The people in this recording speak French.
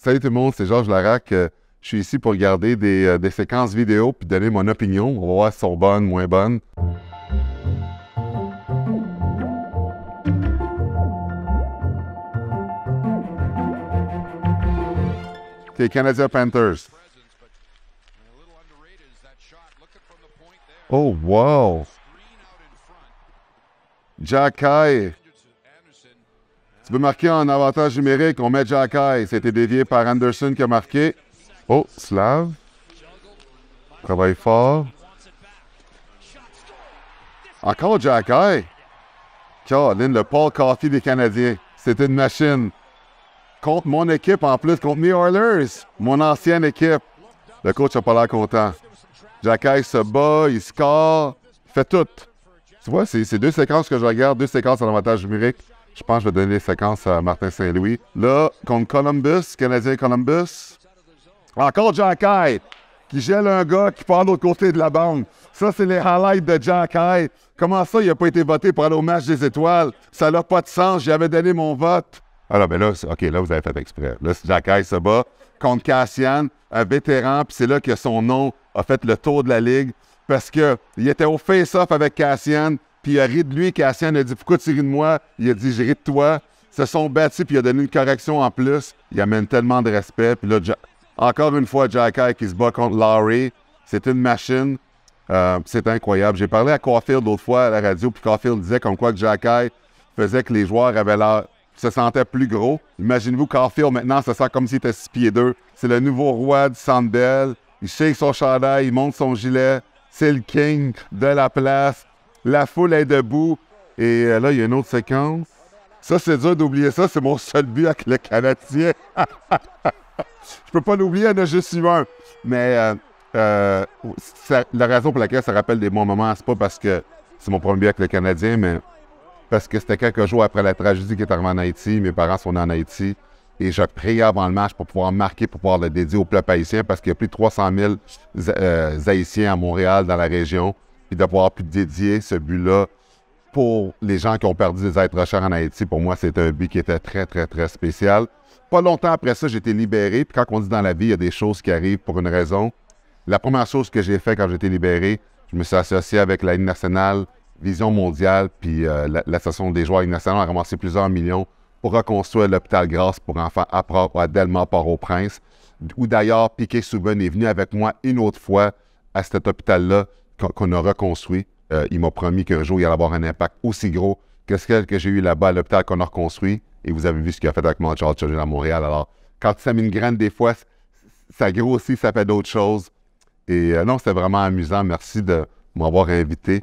Salut tout le monde, c'est Georges Larac. Euh, je suis ici pour regarder euh, des, séquences vidéo puis donner mon opinion. On va voir si sont bonnes, moins bonnes. OK, Canadiens Panthers. Oh, wow! Jack Kai. Tu peux marquer en avantage numérique. On met a C'était dévié par Anderson qui a marqué. Oh, Slav. Travaille fort. Encore Jacky. Caroline, le Paul Coffee des Canadiens. C'était une machine. Contre mon équipe en plus, contre mes Oilers, mon ancienne équipe. Le coach n'a pas l'air content. Jackay se bat, il score, fait tout. Tu vois, c'est deux séquences que je regarde, deux séquences en avantage numérique. Je pense que je vais donner les séquences à Martin Saint-Louis. Là, contre Columbus, Canadien Columbus. Encore Jack Hyde qui gèle un gars qui part de l'autre côté de la bande. Ça, c'est les highlights de Jack Hyde. Comment ça, il n'a pas été voté pour aller au match des étoiles? Ça n'a pas de sens. J'avais donné mon vote. Alors, ah là, OK, là, vous avez fait exprès. Là, Jack Hyde se bat contre Cassian, un vétéran, puis c'est là que son nom a fait le tour de la Ligue parce qu'il était au face-off avec Cassian il a ri de lui. qui a dit Pourquoi tu ris de moi Il a dit J'ai de toi. Ils se sont battus, puis il a donné une correction en plus. Il amène tellement de respect. Puis là, encore une fois, Jacky qui se bat contre Larry. C'est une machine. Euh, c'est incroyable. J'ai parlé à Caulfield l'autre fois à la radio, puis Caulfield disait comme quoi que Jacky faisait que les joueurs avaient l'air se sentaient plus gros. Imaginez-vous, Caulfield, maintenant, ça sent comme s'il était six pieds deux. C'est le nouveau roi du Sandbell. Il shake son chandail, il monte son gilet. C'est le king de la place. La foule est debout. Et euh, là, il y a une autre séquence. Ça, c'est dur d'oublier ça. C'est mon seul but avec le Canadien. Je peux pas l'oublier, il y en un. Mais euh, euh, la raison pour laquelle ça rappelle des bons moments, c'est pas parce que c'est mon premier but avec le Canadien, mais parce que c'était quelques jours après la tragédie qui est arrivée en Haïti. Mes parents sont en Haïti. Et je priais avant le match pour pouvoir marquer, pour pouvoir le dédier au peuple haïtien, parce qu'il y a plus de 300 000 Haïtiens à Montréal, dans la région puis d'avoir pu dédier ce but-là pour les gens qui ont perdu des êtres chers en Haïti, pour moi, c'était un but qui était très, très, très spécial. Pas longtemps après ça, j'ai été libéré. Puis quand on dit dans la vie, il y a des choses qui arrivent pour une raison. La première chose que j'ai fait quand j'ai été libéré, je me suis associé avec la Ligue nationale, Vision mondiale, puis euh, l'association des joueurs Ligue a ramassé plusieurs millions pour reconstruire l'hôpital Grasse pour enfants à, à Delma, Port-au-Prince, où d'ailleurs Piquet Souven est venu avec moi une autre fois à cet hôpital-là qu'on a reconstruit. Euh, il m'a promis qu'un jour, il allait avoir un impact aussi gros que ce que j'ai eu là-bas à l'hôpital qu'on a reconstruit. Et vous avez vu ce qu'il a fait avec mon Charles Children à Montréal. Alors, quand tu sèmes une graine, des fois, ça grossit, ça fait d'autres choses. Et euh, non, c'est vraiment amusant. Merci de m'avoir invité.